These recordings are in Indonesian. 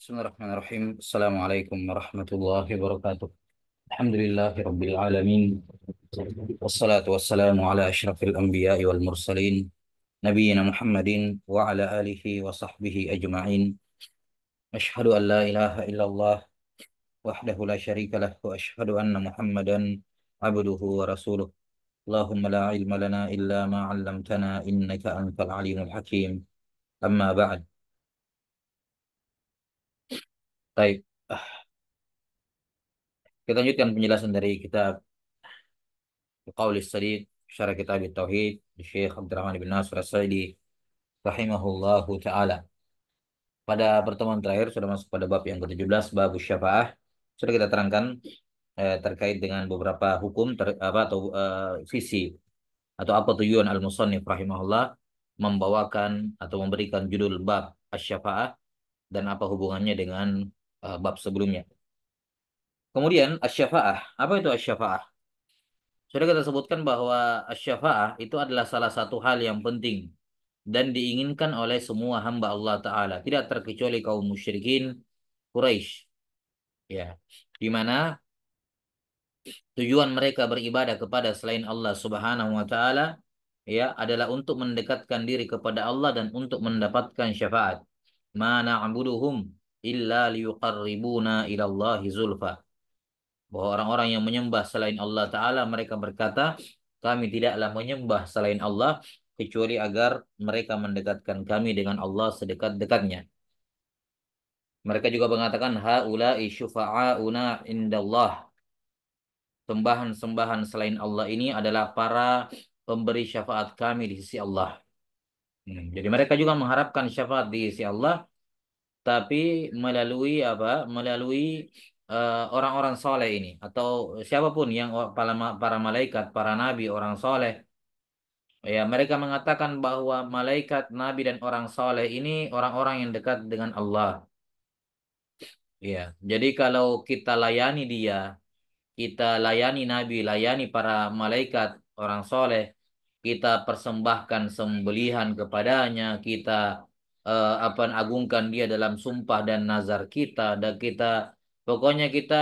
بسم الله الرحمن الرحيم السلام عليكم ورحمة الله وبركاته الحمد لله رب العالمين والصلاة والسلام على أشرف الأنبياء والمرسلين نبينا محمد وعلى آله وصحبه أجمعين أشهد أن لا إله إلا الله وحده لا شريك له وأشهد أن محمدا عبده ورسوله اللهم لا علم لنا إلا ما علمتنا إنك أنت العليم الحكيم أما بعد Baik. Kita lanjutkan penjelasan dari kitab Qaul Sadiq Syarah Kitab Tauhid Syekh Abdurrahman bin Nasr As-Saidi rahimahullahu taala. Pada pertemuan terakhir sudah masuk pada bab yang ke-17 bab syafaah. Sudah kita terangkan eh, terkait dengan beberapa hukum ter, apa atau eh, visi atau apa tujuan al-musannif rahimahullah membawakan atau memberikan judul bab asy-syafaah dan apa hubungannya dengan uh, bab sebelumnya. Kemudian asyafaah. Apa itu asyafaah? Sudah kita sebutkan bahwa asyafaah itu adalah salah satu hal yang penting dan diinginkan oleh semua hamba Allah Ta'ala. Tidak terkecuali kaum musyrikin Quraisy. Ya, di mana tujuan mereka beribadah kepada selain Allah Subhanahu wa taala ya adalah untuk mendekatkan diri kepada Allah dan untuk mendapatkan syafaat. Mana na'buduhum illa liyuqarribuna ilallahi zulfa. Bahwa orang-orang yang menyembah selain Allah Ta'ala mereka berkata, kami tidaklah menyembah selain Allah kecuali agar mereka mendekatkan kami dengan Allah sedekat-dekatnya. Mereka juga mengatakan haula'i syufa'auna indallah. Sembahan-sembahan selain Allah ini adalah para pemberi syafaat kami di sisi Allah. Hmm. Jadi mereka juga mengharapkan syafaat di sisi Allah tapi melalui apa? Melalui eh, orang-orang uh, soleh ini atau siapapun yang para para malaikat, para nabi, orang soleh. Ya, mereka mengatakan bahwa malaikat, nabi dan orang soleh ini orang-orang yang dekat dengan Allah. Ya, jadi kalau kita layani dia, kita layani nabi, layani para malaikat, orang soleh, kita persembahkan sembelihan kepadanya, kita uh, apa agungkan dia dalam sumpah dan nazar kita dan kita pokoknya kita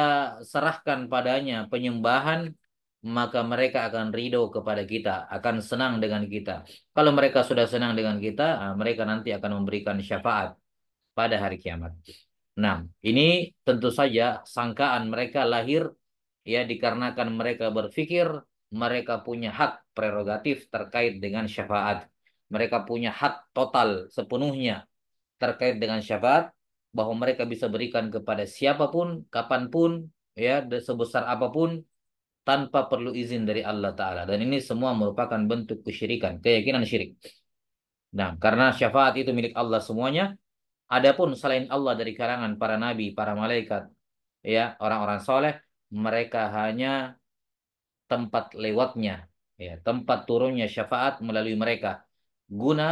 serahkan padanya penyembahan maka mereka akan ridho kepada kita, akan senang dengan kita. Kalau mereka sudah senang dengan kita, ah, mereka nanti akan memberikan syafaat pada hari kiamat. Nah, ini tentu saja sangkaan mereka lahir ya dikarenakan mereka berpikir mereka punya hak prerogatif terkait dengan syafaat mereka punya hak total sepenuhnya terkait dengan syafaat bahwa mereka bisa berikan kepada siapapun, kapanpun, ya sebesar apapun tanpa perlu izin dari Allah Taala. Dan ini semua merupakan bentuk kesyirikan, keyakinan syirik. Nah, karena syafaat itu milik Allah semuanya. Adapun selain Allah dari karangan para nabi, para malaikat, ya orang-orang soleh, mereka hanya tempat lewatnya, ya tempat turunnya syafaat melalui mereka guna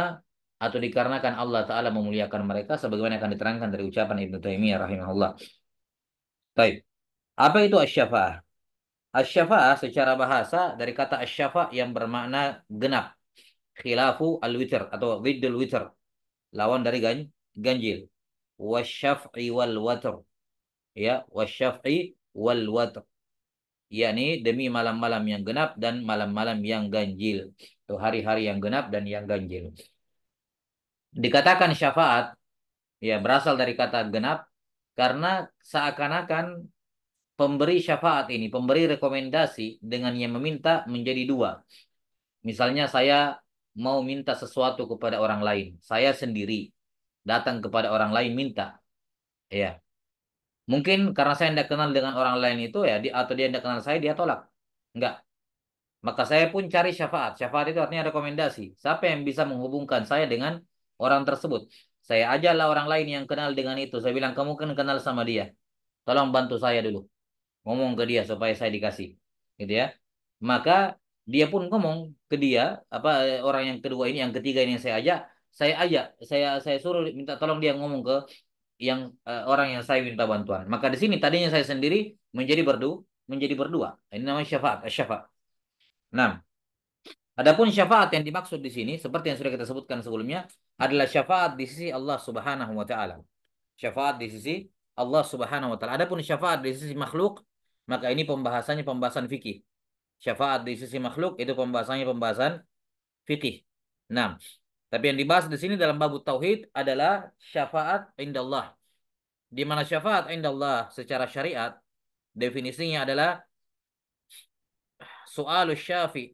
atau dikarenakan Allah Ta'ala memuliakan mereka sebagaimana akan diterangkan dari ucapan Ibnu Taimiyah rahimahullah. Baik. Apa itu asyafa'ah? Asyafa'ah secara bahasa dari kata asyafa' yang bermakna genap. Khilafu al-witr atau widdul witr. Lawan dari ganj ganjil. Wasyaf'i wal watr. Ya, wasyaf'i wal watr yakni demi malam-malam yang genap dan malam-malam yang ganjil. atau hari-hari yang genap dan yang ganjil. Dikatakan syafaat ya berasal dari kata genap karena seakan-akan pemberi syafaat ini, pemberi rekomendasi dengan yang meminta menjadi dua. Misalnya saya mau minta sesuatu kepada orang lain, saya sendiri datang kepada orang lain minta. Ya. Mungkin karena saya tidak kenal dengan orang lain itu ya, di, atau dia tidak kenal saya, dia tolak. Enggak. Maka saya pun cari syafaat. Syafaat itu artinya rekomendasi. Siapa yang bisa menghubungkan saya dengan orang tersebut? Saya ajalah orang lain yang kenal dengan itu. Saya bilang, kamu kan kenal sama dia. Tolong bantu saya dulu. Ngomong ke dia supaya saya dikasih. Gitu ya. Maka dia pun ngomong ke dia, apa eh, orang yang kedua ini, yang ketiga ini yang saya ajak, saya ajak, saya saya suruh minta tolong dia ngomong ke yang uh, orang yang saya minta bantuan. Maka di sini tadinya saya sendiri menjadi berdu menjadi berdua. Ini namanya syafaat, syafaat. Nah, Adapun syafaat yang dimaksud di sini seperti yang sudah kita sebutkan sebelumnya adalah syafaat di sisi Allah Subhanahu wa taala. Syafaat di sisi Allah Subhanahu wa taala. Adapun syafaat di sisi makhluk maka ini pembahasannya pembahasan fikih. Syafaat di sisi makhluk itu pembahasannya pembahasan fikih. Nah, tapi yang dibahas di sini dalam babu tauhid adalah syafaat indallah. Di mana syafaat indallah secara syariat definisinya adalah soal syafi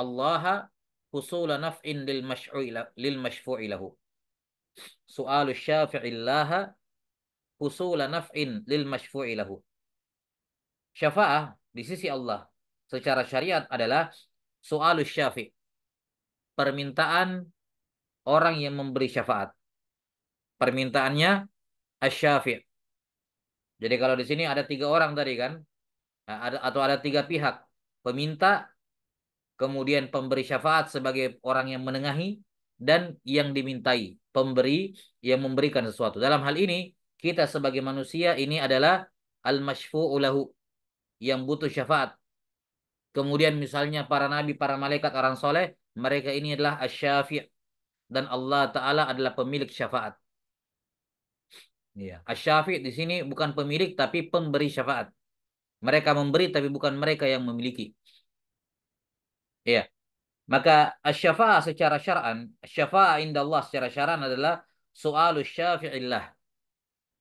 Allah husul naf'in lil mashfu'i lil mashfu'i lahu. Soal syafi Allah husul naf'in lil mashfu'i lahu. di sisi Allah secara syariat adalah soal syafi permintaan orang yang memberi syafaat. Permintaannya asyafir. Jadi kalau di sini ada tiga orang tadi kan, nah, ada, atau ada tiga pihak, peminta, kemudian pemberi syafaat sebagai orang yang menengahi, dan yang dimintai, pemberi yang memberikan sesuatu. Dalam hal ini, kita sebagai manusia ini adalah al mashfu'ulahu ulahu yang butuh syafaat. Kemudian misalnya para nabi, para malaikat, orang soleh, mereka ini adalah asyafir dan Allah Ta'ala adalah pemilik syafaat. Ya. Asyafi di sini bukan pemilik tapi pemberi syafaat. Mereka memberi tapi bukan mereka yang memiliki. Iya. Maka asyafa'ah secara syar'an, asyafa'ah inda Allah secara syar'an adalah soal syafi'illah.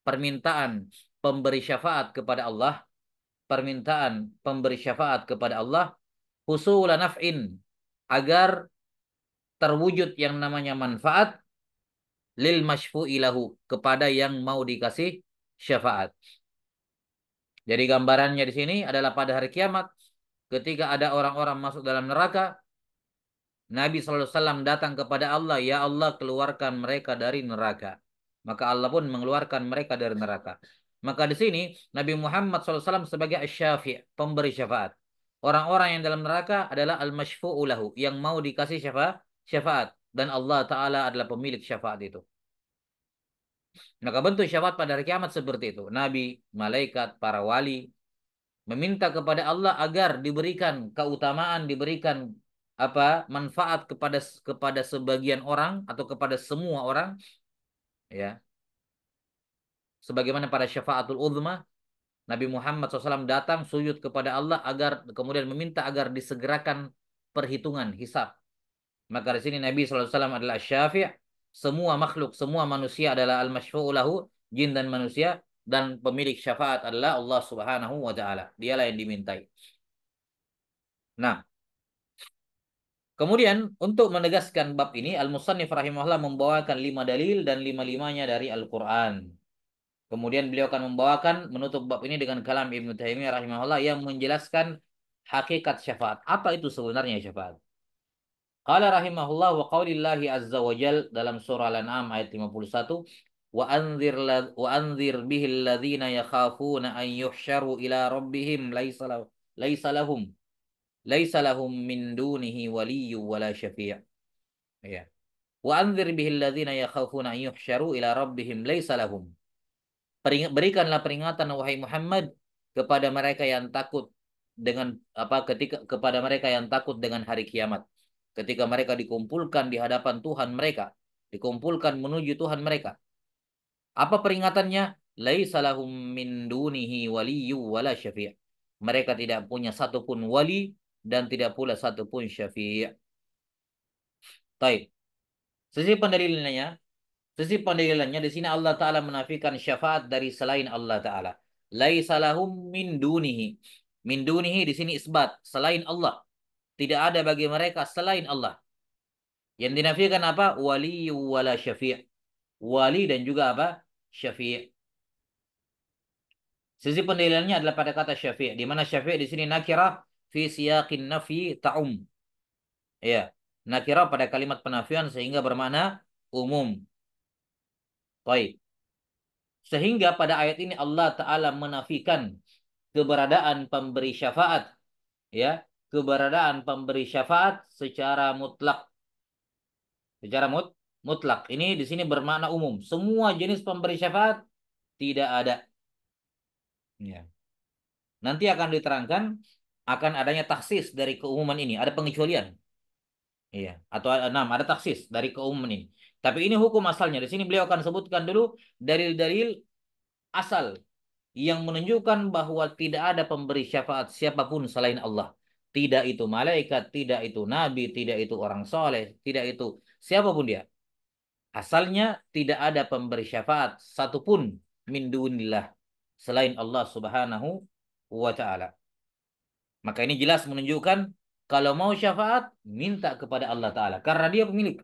Permintaan pemberi syafaat kepada Allah, permintaan pemberi syafaat kepada Allah husula naf'in agar terwujud yang namanya manfaat lil ilahu kepada yang mau dikasih syafaat. Jadi gambarannya di sini adalah pada hari kiamat ketika ada orang-orang masuk dalam neraka Nabi SAW datang kepada Allah, Ya Allah keluarkan mereka dari neraka. Maka Allah pun mengeluarkan mereka dari neraka. Maka di sini Nabi Muhammad SAW sebagai syafi' pemberi syafaat. Orang-orang yang dalam neraka adalah al masyfuu lahu, yang mau dikasih syafaat syafaat dan Allah taala adalah pemilik syafaat itu. Maka bentuk syafaat pada hari kiamat seperti itu. Nabi, malaikat, para wali meminta kepada Allah agar diberikan keutamaan, diberikan apa manfaat kepada kepada sebagian orang atau kepada semua orang ya sebagaimana pada syafaatul uzma Nabi Muhammad SAW datang sujud kepada Allah agar kemudian meminta agar disegerakan perhitungan hisab maka di sini Nabi SAW adalah syafi' semua makhluk, semua manusia adalah al-masyfu'ulahu, jin dan manusia, dan pemilik syafaat adalah Allah Subhanahu wa taala. Dialah yang dimintai. Nah, kemudian untuk menegaskan bab ini Al-Musannif rahimahullah membawakan lima dalil dan lima-limanya dari Al-Qur'an. Kemudian beliau akan membawakan menutup bab ini dengan kalam Ibnu Taimiyah rahimahullah yang menjelaskan hakikat syafaat. Apa itu sebenarnya syafaat? Qala rahimahullah wa qawlillahi azza wa jal dalam surah Al-An'am ayat 51 wa anzir wa anzir bihil ladzina yakhafuna an yuhsyaru ila rabbihim laysa laisa lahum laysa lahum min dunihi waliyyu wala syafi'. Ya. Wa anzir bihil ladzina yakhafuna an yuhsyaru ila rabbihim laysa lahum. Berikanlah peringatan wahai Muhammad kepada mereka yang takut dengan apa ketika kepada mereka yang takut dengan hari kiamat ketika mereka dikumpulkan di hadapan Tuhan mereka, dikumpulkan menuju Tuhan mereka. Apa peringatannya? Laisa lahum min dunihi waliyyu wala syafi'. Mereka tidak punya satupun wali dan tidak pula satupun syafi'. Baik. Sisi pendalilannya, sisi pendalilannya di sini Allah Taala menafikan syafaat dari selain Allah Taala. Laisa lahum min dunihi. Min dunihi di sini isbat selain Allah. Tidak ada bagi mereka selain Allah. Yang dinafikan apa? Wali wala syafi' wali dan juga apa? Syafi'. Sisi penilaiannya adalah pada kata syafi', di mana syafi' di sini nakira fi siyaqin nafi ta'um. Ya, nakirah pada kalimat penafian sehingga bermakna umum. Baik. Sehingga pada ayat ini Allah taala menafikan keberadaan pemberi syafaat ya keberadaan pemberi syafaat secara mutlak. Secara mut, mutlak. Ini di sini bermakna umum. Semua jenis pemberi syafaat tidak ada. Ya. Nanti akan diterangkan akan adanya taksis dari keumuman ini. Ada pengecualian. Iya, atau enam, ada taksis dari keumuman ini. Tapi ini hukum asalnya. Di sini beliau akan sebutkan dulu dari dalil asal yang menunjukkan bahwa tidak ada pemberi syafaat siapapun selain Allah. Tidak itu malaikat, tidak itu nabi, tidak itu orang soleh, tidak itu siapapun dia. Asalnya tidak ada pemberi syafaat satupun min dunillah selain Allah Subhanahu wa taala. Maka ini jelas menunjukkan kalau mau syafaat minta kepada Allah taala karena dia pemilik.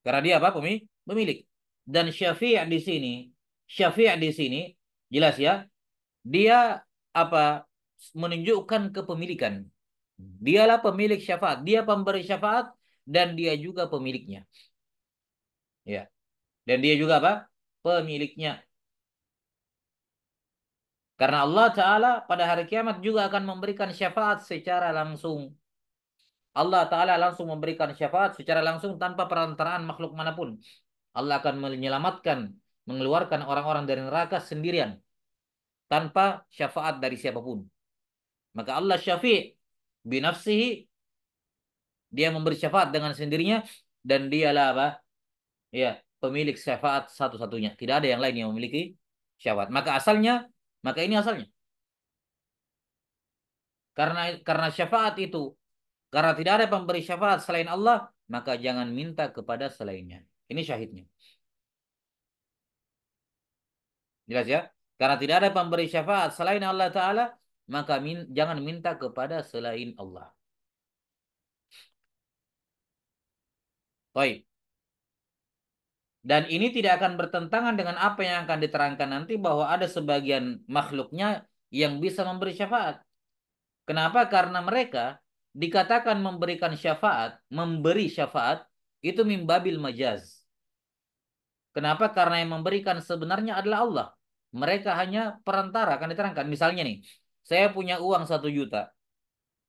Karena dia apa? Pemilik. Dan syafi'at di sini, syafi'at di sini jelas ya. Dia apa? menunjukkan kepemilikan. Dialah pemilik syafaat, dia pemberi syafaat dan dia juga pemiliknya. Ya. Dan dia juga apa? Pemiliknya. Karena Allah Ta'ala pada hari kiamat juga akan memberikan syafaat secara langsung. Allah Ta'ala langsung memberikan syafaat secara langsung tanpa perantaraan makhluk manapun. Allah akan menyelamatkan, mengeluarkan orang-orang dari neraka sendirian. Tanpa syafaat dari siapapun. Maka Allah syafi' binafsihi dia memberi syafaat dengan sendirinya dan dialah apa? Ya, pemilik syafaat satu-satunya. Tidak ada yang lain yang memiliki syafaat. Maka asalnya, maka ini asalnya. Karena karena syafaat itu karena tidak ada pemberi syafaat selain Allah, maka jangan minta kepada selainnya. Ini syahidnya. Jelas ya? Karena tidak ada pemberi syafaat selain Allah Ta'ala, maka min, jangan minta kepada selain Allah. Baik. Dan ini tidak akan bertentangan dengan apa yang akan diterangkan nanti bahwa ada sebagian makhluknya yang bisa memberi syafaat. Kenapa? Karena mereka dikatakan memberikan syafaat, memberi syafaat itu mimbabil majaz. Kenapa? Karena yang memberikan sebenarnya adalah Allah. Mereka hanya perantara, akan diterangkan. Misalnya nih, saya punya uang satu juta.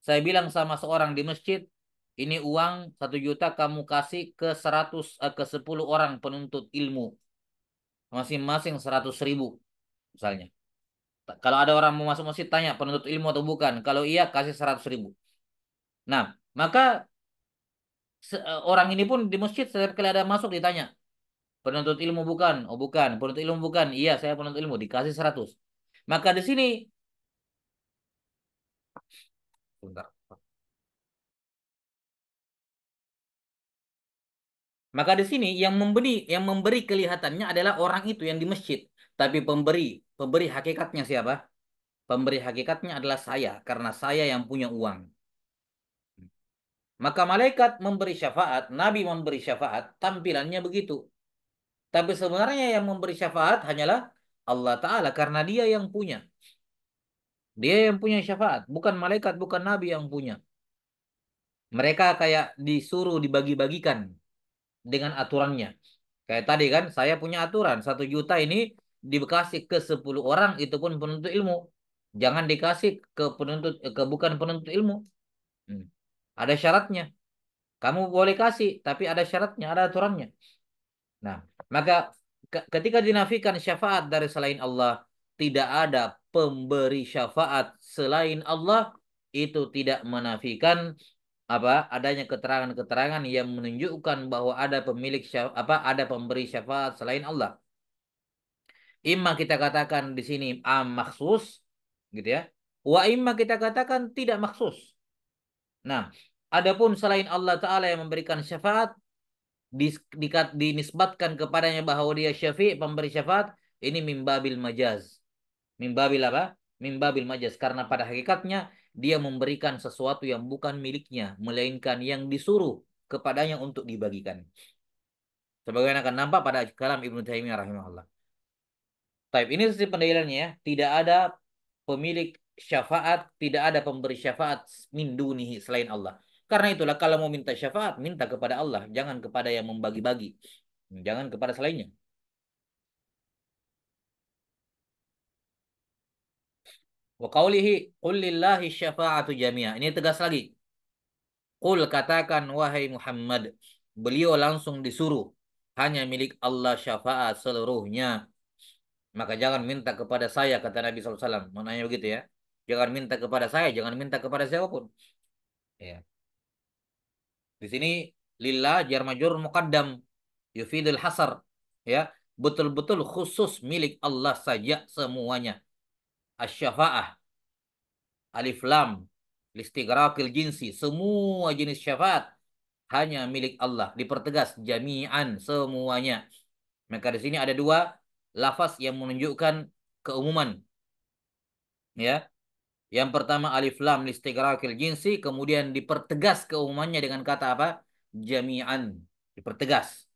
Saya bilang sama seorang di masjid, ini uang satu juta kamu kasih ke 100 eh, ke 10 orang penuntut ilmu. Masing-masing 100 ribu misalnya. Kalau ada orang mau masuk masjid tanya penuntut ilmu atau bukan. Kalau iya kasih seratus ribu. Nah, maka eh, orang ini pun di masjid setiap kali ada masuk ditanya. Penuntut ilmu bukan? Oh bukan. Penuntut ilmu bukan? Iya saya penuntut ilmu. Dikasih seratus. Maka di sini Bentar. Maka di sini yang memberi yang memberi kelihatannya adalah orang itu yang di masjid, tapi pemberi pemberi hakikatnya siapa? Pemberi hakikatnya adalah saya karena saya yang punya uang. Maka malaikat memberi syafaat, nabi memberi syafaat, tampilannya begitu. Tapi sebenarnya yang memberi syafaat hanyalah Allah taala karena dia yang punya. Dia yang punya syafaat, bukan malaikat, bukan nabi yang punya. Mereka kayak disuruh dibagi-bagikan dengan aturannya. Kayak tadi kan, saya punya aturan satu juta ini dikasih ke sepuluh orang itu pun penuntut ilmu. Jangan dikasih ke penuntut ke bukan penuntut ilmu. Hmm. Ada syaratnya. Kamu boleh kasih, tapi ada syaratnya, ada aturannya. Nah, maka ketika dinafikan syafaat dari selain Allah, tidak ada pemberi syafaat selain Allah itu tidak menafikan apa adanya keterangan-keterangan yang menunjukkan bahwa ada pemilik syaf, apa ada pemberi syafaat selain Allah. Imma kita katakan di sini am maksus gitu ya. Wa imma kita katakan tidak maksus. Nah, adapun selain Allah taala yang memberikan syafaat di, di, dinisbatkan kepadanya bahwa dia syafi' pemberi syafaat ini mimbabil majaz Mimbabil apa? Mimbabil majas. Karena pada hakikatnya dia memberikan sesuatu yang bukan miliknya. Melainkan yang disuruh kepadanya untuk dibagikan. Sebagaimana akan nampak pada kalam Ibnu Taimiyah rahimahullah. Taib ini sisi pendalilannya ya. Tidak ada pemilik syafaat, tidak ada pemberi syafaat min dunihi selain Allah. Karena itulah kalau mau minta syafaat, minta kepada Allah, jangan kepada yang membagi-bagi. Jangan kepada selainnya. Wa qawlihi qul syafa'atu jami'a. Ini tegas lagi. Qul katakan wahai Muhammad. Beliau langsung disuruh hanya milik Allah syafaat seluruhnya. Maka jangan minta kepada saya kata Nabi SAW. Maknanya begitu ya. Jangan minta kepada saya, jangan minta kepada siapapun. Ya. Di sini lillah jarmajur muqaddam Yufidil hasar ya betul-betul khusus milik Allah saja semuanya asy Alif lam. Listighraqil jinsi. Semua jenis syafaat hanya milik Allah. Dipertegas jami'an semuanya. Maka di sini ada dua lafaz yang menunjukkan keumuman. Ya. Yang pertama alif lam listighraqil jinsi kemudian dipertegas keumumannya dengan kata apa? Jami'an. Dipertegas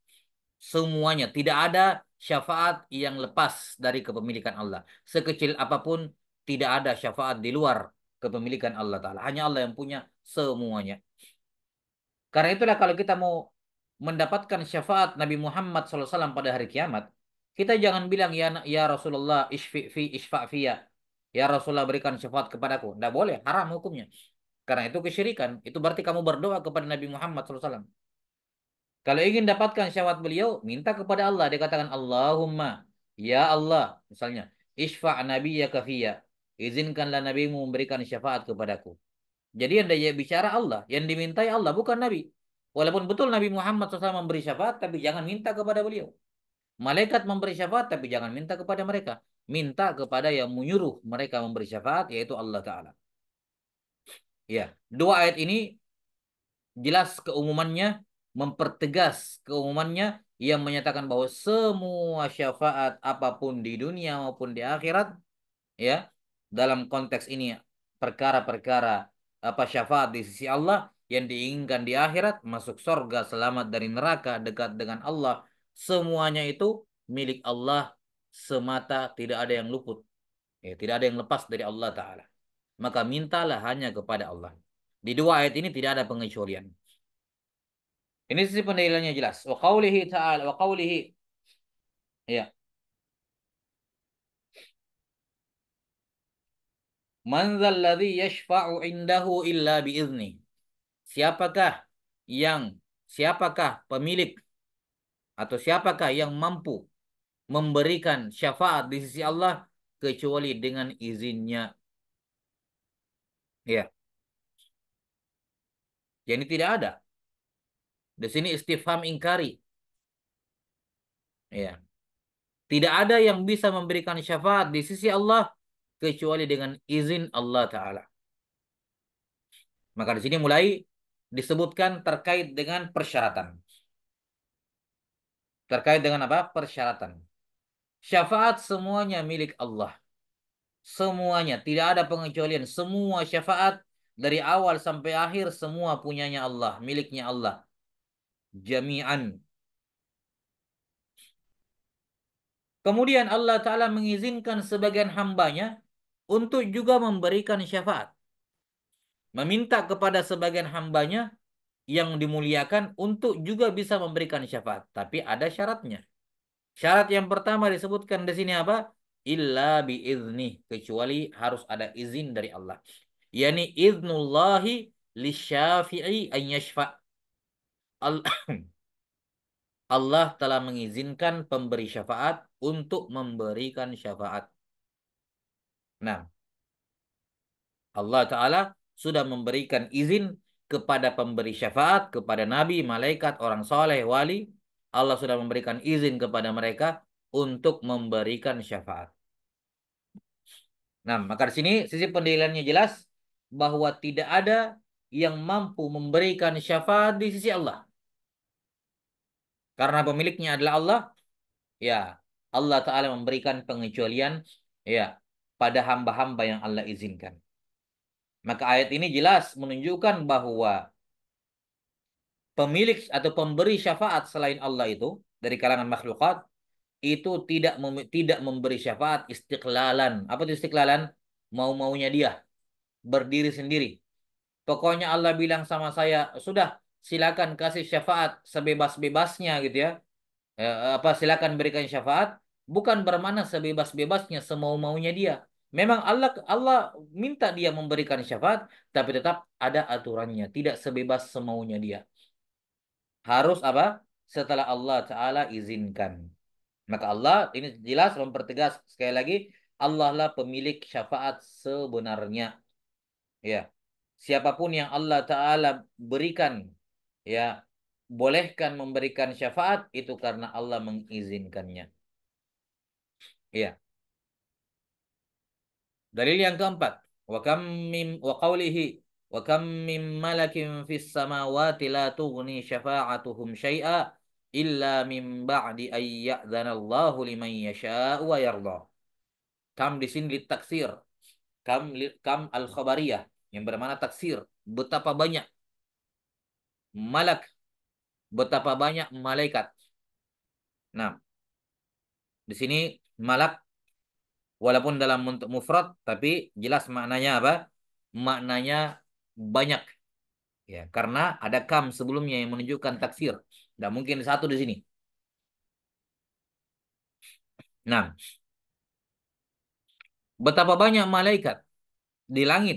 semuanya. Tidak ada syafaat yang lepas dari kepemilikan Allah. Sekecil apapun tidak ada syafaat di luar kepemilikan Allah Ta'ala. Hanya Allah yang punya semuanya. Karena itulah kalau kita mau mendapatkan syafaat Nabi Muhammad SAW pada hari kiamat, kita jangan bilang ya ya Rasulullah isfi fi isfa fiya. Ya Rasulullah berikan syafaat kepadaku. Tidak boleh, haram hukumnya. Karena itu kesyirikan. Itu berarti kamu berdoa kepada Nabi Muhammad SAW. Kalau ingin dapatkan syahwat beliau, minta kepada Allah. Dia katakan, Allahumma, ya Allah. Misalnya, isfa' nabi ya kafiya. Izinkanlah nabimu memberikan syafaat kepadaku. Jadi yang dia bicara Allah, yang dimintai Allah, bukan nabi. Walaupun betul Nabi Muhammad SAW memberi syafaat, tapi jangan minta kepada beliau. Malaikat memberi syafaat, tapi jangan minta kepada mereka. Minta kepada yang menyuruh mereka memberi syafaat, yaitu Allah Ta'ala. Ya, dua ayat ini jelas keumumannya mempertegas keumumannya yang menyatakan bahwa semua syafaat apapun di dunia maupun di akhirat ya dalam konteks ini perkara-perkara apa syafaat di sisi Allah yang diinginkan di akhirat masuk surga selamat dari neraka dekat dengan Allah semuanya itu milik Allah semata tidak ada yang luput ya, tidak ada yang lepas dari Allah Taala maka mintalah hanya kepada Allah di dua ayat ini tidak ada pengecualian ini sisi pendalilannya jelas. Wa qawlihi ta'ala wa qawlihi. Ya. Man zalladhi yashfa'u indahu illa bi'izni. Siapakah yang siapakah pemilik atau siapakah yang mampu memberikan syafaat di sisi Allah kecuali dengan izinnya. Ya. Jadi tidak ada di sini istifham ingkari. Ya. Tidak ada yang bisa memberikan syafaat di sisi Allah kecuali dengan izin Allah taala. Maka di sini mulai disebutkan terkait dengan persyaratan. Terkait dengan apa? Persyaratan. Syafaat semuanya milik Allah. Semuanya, tidak ada pengecualian. Semua syafaat dari awal sampai akhir semua punyanya Allah, miliknya Allah jami'an. Kemudian Allah Ta'ala mengizinkan sebagian hambanya untuk juga memberikan syafaat. Meminta kepada sebagian hambanya yang dimuliakan untuk juga bisa memberikan syafaat. Tapi ada syaratnya. Syarat yang pertama disebutkan di sini apa? Illa biizni. Kecuali harus ada izin dari Allah. Yani iznullahi lisyafi'i an yashfa' Allah telah mengizinkan pemberi syafaat untuk memberikan syafaat. Nah, Allah Ta'ala sudah memberikan izin kepada pemberi syafaat, kepada nabi, malaikat, orang soleh, wali. Allah sudah memberikan izin kepada mereka untuk memberikan syafaat. Nah, maka di sini sisi pendalilannya jelas bahwa tidak ada yang mampu memberikan syafaat di sisi Allah. Karena pemiliknya adalah Allah, ya Allah Ta'ala memberikan pengecualian ya pada hamba-hamba yang Allah izinkan. Maka ayat ini jelas menunjukkan bahwa pemilik atau pemberi syafaat selain Allah itu dari kalangan makhlukat itu tidak mem tidak memberi syafaat istiqlalan. Apa itu istiqlalan? Mau-maunya dia berdiri sendiri. Pokoknya Allah bilang sama saya, sudah silakan kasih syafaat sebebas-bebasnya gitu ya. E, apa silakan berikan syafaat bukan bermana sebebas-bebasnya semau-maunya dia. Memang Allah Allah minta dia memberikan syafaat tapi tetap ada aturannya, tidak sebebas semaunya dia. Harus apa? Setelah Allah taala izinkan. Maka Allah ini jelas mempertegas sekali lagi Allah lah pemilik syafaat sebenarnya. Ya. Siapapun yang Allah taala berikan ya bolehkan memberikan syafaat itu karena Allah mengizinkannya. Ya Dalil yang keempat, wa kam mim wa qawlihi wa kam mim malakin fis samawati la tughni syafa'atuhum syai'a illa min ba'di an ya'dhana Allahu liman yasha'u wa yarda. Kam di sini ditaksir. Kam kam al khabariyah yang bermakna taksir. Betapa banyak malak. Betapa banyak malaikat. Nah, di sini malak walaupun dalam bentuk mufrad tapi jelas maknanya apa? Maknanya banyak. Ya, karena ada kam sebelumnya yang menunjukkan taksir. Tidak mungkin satu di sini. Nah, betapa banyak malaikat di langit,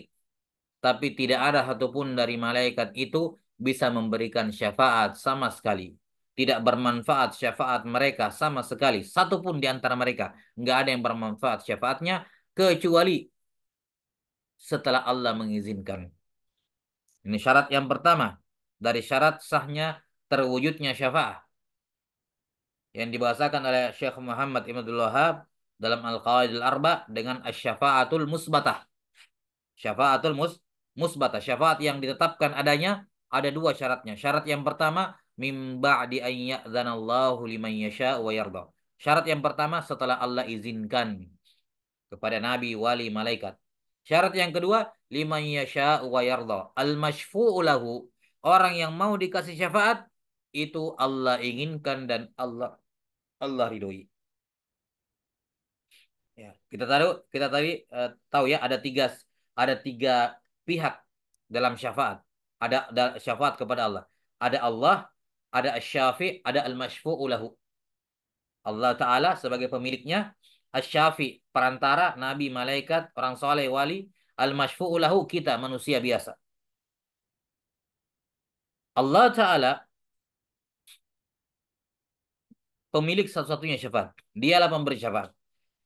tapi tidak ada satupun dari malaikat itu bisa memberikan syafaat sama sekali. Tidak bermanfaat syafaat mereka sama sekali. Satupun di antara mereka. Nggak ada yang bermanfaat syafaatnya. Kecuali setelah Allah mengizinkan. Ini syarat yang pertama. Dari syarat sahnya terwujudnya syafaat. Yang dibahasakan oleh Syekh Muhammad Ibn Wahab dalam al al Arba dengan Asyafaatul Musbatah. Syafaatul mus, Musbatah. Syafaat yang ditetapkan adanya ada dua syaratnya. Syarat yang pertama mim ba'di an ya'dzanallahu liman yasha wa yarda. Syarat yang pertama setelah Allah izinkan kepada nabi, wali, malaikat. Syarat yang kedua liman yasha wa yarda. Al-masyfu'u lahu. Orang yang mau dikasih syafaat itu Allah inginkan dan Allah Allah ridhoi. Ya, kita tahu kita tadi uh, tahu ya ada tiga ada tiga pihak dalam syafaat. Ada, ada syafaat kepada Allah. Ada Allah, ada asy-syafi, ada al-masyfu'u Allah Ta'ala sebagai pemiliknya, asy-syafi, perantara, nabi, malaikat, orang soleh, wali, al-masyfu'u kita, manusia biasa. Allah Ta'ala pemilik satu-satunya syafaat. Dialah pemberi syafaat.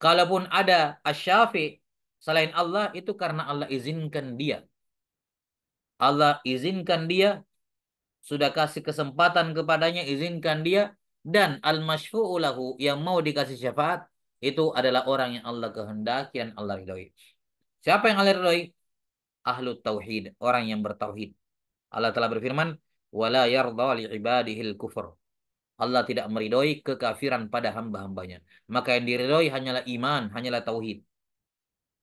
Kalaupun ada asy-syafi selain Allah, itu karena Allah izinkan dia Allah izinkan dia, sudah kasih kesempatan kepadanya, izinkan dia, dan al masyfuulahu yang mau dikasih syafaat itu adalah orang yang Allah kehendaki dan Allah ridhoi. Siapa yang Allah ridhoi? Ahlu tauhid, orang yang bertauhid. Allah telah berfirman, "Wala yardha li ibadihil kufur." Allah tidak meridhoi kekafiran pada hamba-hambanya. Maka yang diridhoi hanyalah iman, hanyalah tauhid.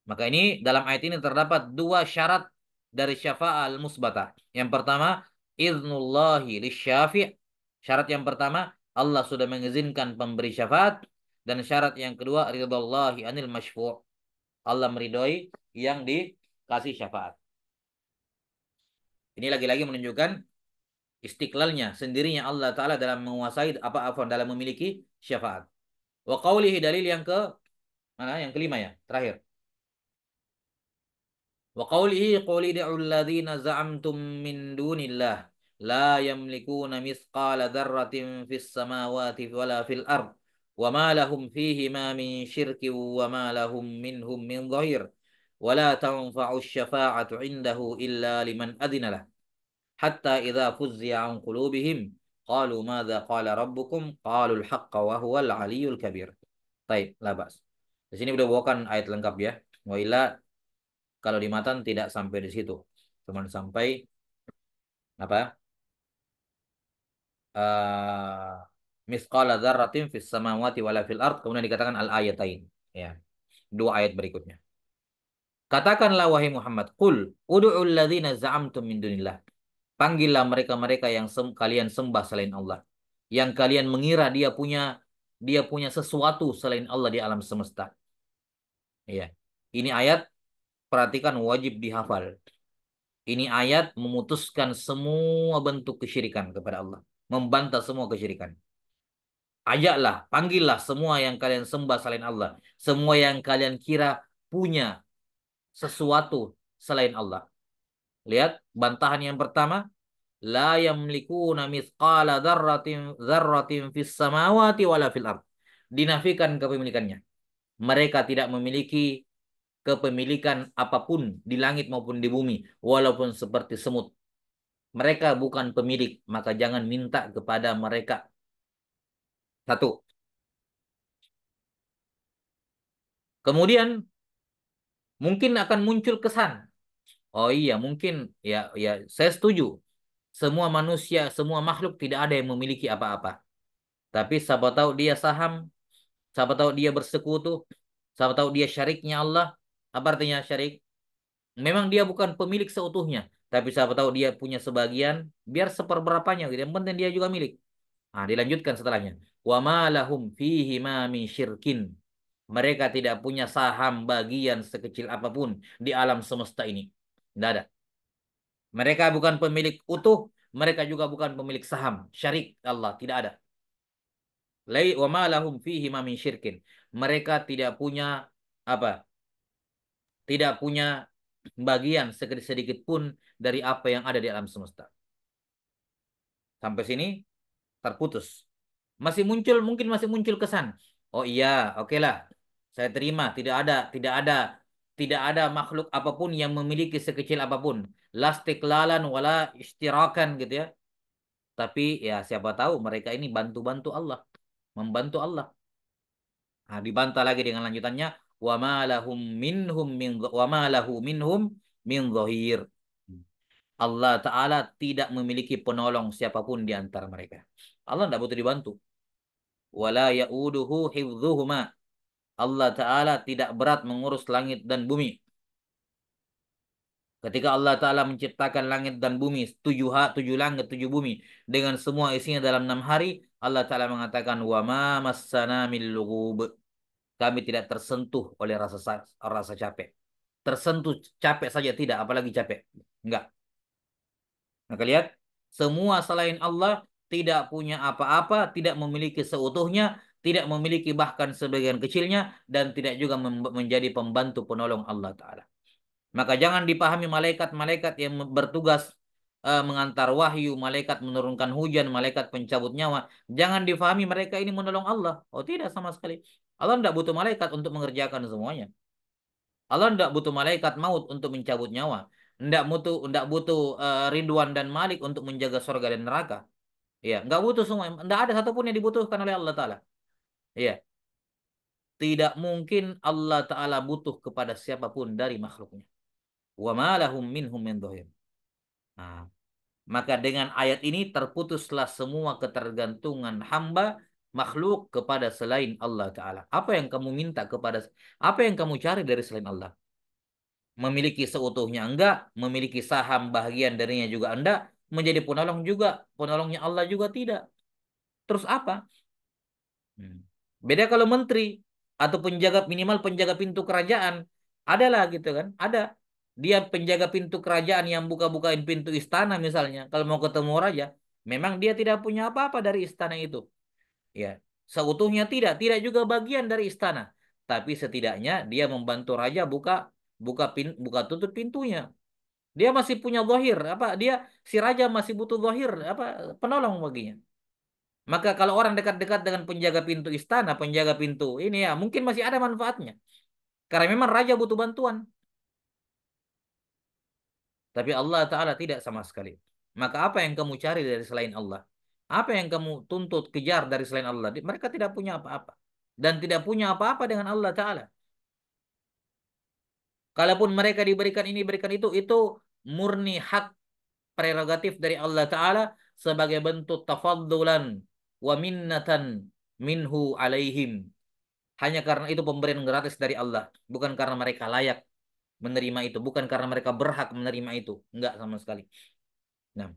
Maka ini dalam ayat ini terdapat dua syarat dari syafa'ah al-musbatah. Yang pertama, idnullahi lisyafi' Syarat yang pertama, Allah sudah mengizinkan pemberi syafaat. Dan syarat yang kedua, ridallahi anil masyfu' Allah meridhoi yang dikasih syafaat. Ini lagi-lagi menunjukkan istiqlalnya sendirinya Allah taala dalam menguasai apa apa dalam memiliki syafaat. Wa qawlihi dalil yang ke mana? Yang kelima ya, terakhir. وقوله إيه؟ قل ادعوا الذين زعمتم من دون الله لا يملكون مثقال ذرة في السماوات ولا في الأرض وما لهم فيهما من شرك وما لهم منهم من ظهير ولا تنفع الشفاعة عنده إلا لمن أذن له حتى إذا فزع عن قلوبهم قالوا ماذا قال ربكم قالوا الحق وهو العلي الكبير طيب لا بأس di sini sudah bawakan ayat lengkap ya wa ila Kalau di matan tidak sampai di situ. Cuman sampai apa? Uh, eh, misqala dzarratin fis samawati wala fil ard kemudian dikatakan al ayatain ya dua ayat berikutnya katakanlah wahai Muhammad qul ud'ul ladzina za'amtum min dunillah panggillah mereka-mereka yang sem kalian sembah selain Allah yang kalian mengira dia punya dia punya sesuatu selain Allah di alam semesta ya ini ayat perhatikan wajib dihafal. Ini ayat memutuskan semua bentuk kesyirikan kepada Allah. Membantah semua kesyirikan. Ajaklah, panggillah semua yang kalian sembah selain Allah. Semua yang kalian kira punya sesuatu selain Allah. Lihat bantahan yang pertama. La yamlikuna mithqala dharratin, dharratin fis samawati wala fil ard. Dinafikan kepemilikannya. Mereka tidak memiliki kepemilikan apapun di langit maupun di bumi, walaupun seperti semut. Mereka bukan pemilik, maka jangan minta kepada mereka. Satu. Kemudian mungkin akan muncul kesan, oh iya mungkin ya ya saya setuju. Semua manusia, semua makhluk tidak ada yang memiliki apa-apa. Tapi siapa tahu dia saham, siapa tahu dia bersekutu, siapa tahu dia syariknya Allah, apa artinya syarik? Memang dia bukan pemilik seutuhnya, tapi siapa tahu dia punya sebagian, biar seperberapanya gitu. Yang penting dia juga milik. Nah, dilanjutkan setelahnya. Wa ma lahum fihi ma Mereka tidak punya saham bagian sekecil apapun di alam semesta ini. Tidak ada. Mereka bukan pemilik utuh, mereka juga bukan pemilik saham, syarik Allah, tidak ada. Lai wa ma lahum fihi ma Mereka tidak punya apa? tidak punya bagian sedikit sedikit pun dari apa yang ada di alam semesta. Sampai sini terputus. Masih muncul, mungkin masih muncul kesan. Oh iya, oke lah. Saya terima, tidak ada, tidak ada, tidak ada makhluk apapun yang memiliki sekecil apapun. Lastik lalan wala istirakan gitu ya. Tapi ya siapa tahu mereka ini bantu-bantu Allah. Membantu Allah. Nah, dibantah lagi dengan lanjutannya wa minhum min wa minhum min zahir. Hmm. Allah Ta'ala tidak memiliki penolong siapapun di antara mereka. Allah tidak butuh dibantu. Wala ya'uduhu Allah Ta'ala tidak berat mengurus langit dan bumi. Ketika Allah Ta'ala menciptakan langit dan bumi, tujuh, ha, tujuh langit, tujuh bumi, dengan semua isinya dalam enam hari, Allah Ta'ala mengatakan, وَمَا مَسَّنَا مِنْ kami tidak tersentuh oleh rasa rasa capek. Tersentuh capek saja tidak, apalagi capek. Enggak. Maka lihat, semua selain Allah tidak punya apa-apa, tidak memiliki seutuhnya, tidak memiliki bahkan sebagian kecilnya, dan tidak juga menjadi pembantu penolong Allah Ta'ala. Maka jangan dipahami malaikat-malaikat yang bertugas eh, mengantar wahyu, malaikat menurunkan hujan, malaikat pencabut nyawa. Jangan difahami mereka ini menolong Allah. Oh tidak sama sekali. Allah tidak butuh malaikat untuk mengerjakan semuanya. Allah tidak butuh malaikat maut untuk mencabut nyawa. Tidak butuh, tidak butuh eh, Ridwan dan Malik untuk menjaga surga dan neraka. Iya, nggak butuh semua. Tidak ada satupun yang dibutuhkan oleh Allah Taala. Iya. Tidak mungkin Allah Taala butuh kepada siapapun dari makhluknya. Wa malahum minhum min Nah, maka dengan ayat ini terputuslah semua ketergantungan hamba makhluk kepada selain Allah Ta'ala. Apa yang kamu minta kepada, apa yang kamu cari dari selain Allah? Memiliki seutuhnya enggak, memiliki saham bahagian darinya juga enggak, menjadi penolong juga, penolongnya Allah juga tidak. Terus apa? Hmm. Beda kalau menteri atau penjaga minimal penjaga pintu kerajaan, adalah gitu kan, ada. Dia penjaga pintu kerajaan yang buka-bukain pintu istana misalnya, kalau mau ketemu raja, memang dia tidak punya apa-apa dari istana itu ya seutuhnya tidak, tidak juga bagian dari istana, tapi setidaknya dia membantu raja buka buka pin, buka tutup pintunya. Dia masih punya zahir, apa dia si raja masih butuh zahir, apa penolong baginya. Maka kalau orang dekat-dekat dengan penjaga pintu istana, penjaga pintu ini ya mungkin masih ada manfaatnya. Karena memang raja butuh bantuan. Tapi Allah Ta'ala tidak sama sekali. Maka apa yang kamu cari dari selain Allah? Apa yang kamu tuntut, kejar dari selain Allah? Mereka tidak punya apa-apa. Dan tidak punya apa-apa dengan Allah Ta'ala. Kalaupun mereka diberikan ini, berikan itu, itu murni hak prerogatif dari Allah Ta'ala sebagai bentuk tafaddulan wa minnatan minhu alaihim. Hanya karena itu pemberian gratis dari Allah. Bukan karena mereka layak menerima itu. Bukan karena mereka berhak menerima itu. Enggak sama sekali. Nah,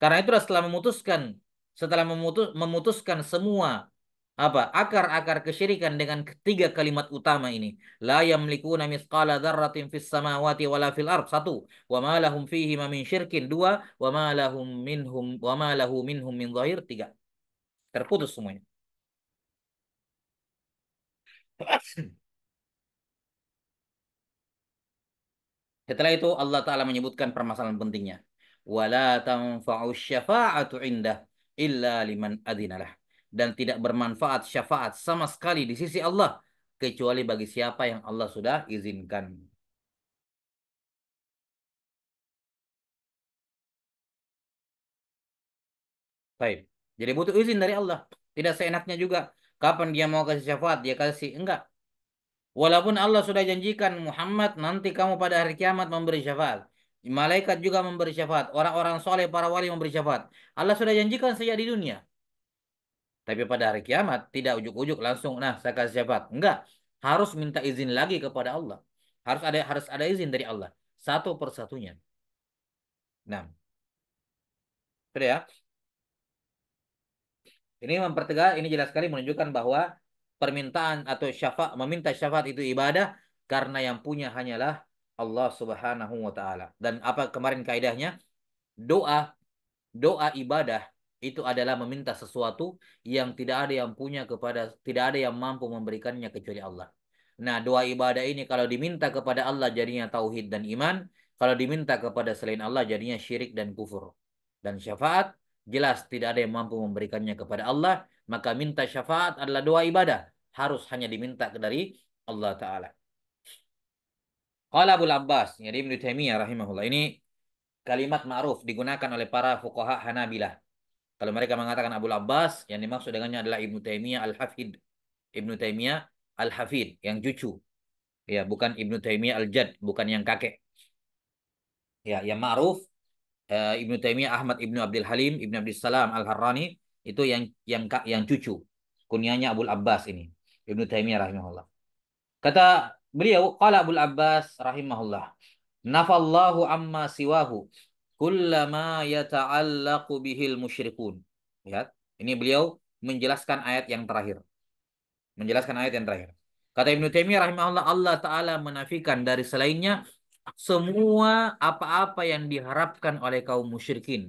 karena itu setelah memutuskan setelah memutus, memutuskan semua apa akar-akar kesyirikan dengan ketiga kalimat utama ini la yamlikuna mithqala dzarratin fis samawati wala fil ard satu wa ma lahum fihi min syirkin dua wa ma lahum minhum wa ma lahu minhum min zahir tiga terputus semuanya Setelah itu Allah Ta'ala menyebutkan permasalahan pentingnya. وَلَا تَنْفَعُ الشَّفَاعَةُ عِنْدَهُ illa liman adinalah dan tidak bermanfaat syafaat sama sekali di sisi Allah kecuali bagi siapa yang Allah sudah izinkan. Baik. Jadi butuh izin dari Allah. Tidak seenaknya juga kapan dia mau kasih syafaat dia kasih enggak. Walaupun Allah sudah janjikan Muhammad nanti kamu pada hari kiamat memberi syafaat. Malaikat juga memberi syafaat. Orang-orang soleh, para wali memberi syafaat. Allah sudah janjikan sejak di dunia. Tapi pada hari kiamat, tidak ujuk-ujuk langsung, nah saya kasih syafaat. Enggak. Harus minta izin lagi kepada Allah. Harus ada harus ada izin dari Allah. Satu persatunya. Nah. Sudah ya. Ini mempertegas, ini jelas sekali menunjukkan bahwa permintaan atau syafaat meminta syafaat itu ibadah karena yang punya hanyalah Allah Subhanahu wa taala. Dan apa kemarin kaidahnya? Doa doa ibadah itu adalah meminta sesuatu yang tidak ada yang punya kepada tidak ada yang mampu memberikannya kecuali Allah. Nah, doa ibadah ini kalau diminta kepada Allah jadinya tauhid dan iman, kalau diminta kepada selain Allah jadinya syirik dan kufur. Dan syafaat jelas tidak ada yang mampu memberikannya kepada Allah, maka minta syafaat adalah doa ibadah, harus hanya diminta dari Allah taala. Qala Abu Abbas, jadi Ibnu Taimiyah rahimahullah. Ini kalimat ma'ruf digunakan oleh para fuqaha Hanabilah. Kalau mereka mengatakan Abu Abbas, yang dimaksud dengannya adalah Ibnu Taimiyah Al-Hafid. Ibnu Taimiyah Al-Hafid, yang cucu. Ya, bukan Ibnu Taimiyah Al-Jad, bukan yang kakek. Ya, yang ma'ruf Ibn eh, Ibnu Taimiyah Ahmad Ibnu Abdul Halim Ibnu Abdul Salam Al-Harrani itu yang yang yang cucu. Kunyanya Abu Abbas ini. Ibnu Taimiyah rahimahullah. Kata Beliau qala Abu Abbas rahimahullah. Nafallahu amma siwahu kullama yata'allaqu bihil musyrikun. Lihat, ini beliau menjelaskan ayat yang terakhir. Menjelaskan ayat yang terakhir. Kata Ibnu Taimiyah rahimahullah Allah taala menafikan dari selainnya semua apa-apa yang diharapkan oleh kaum musyrikin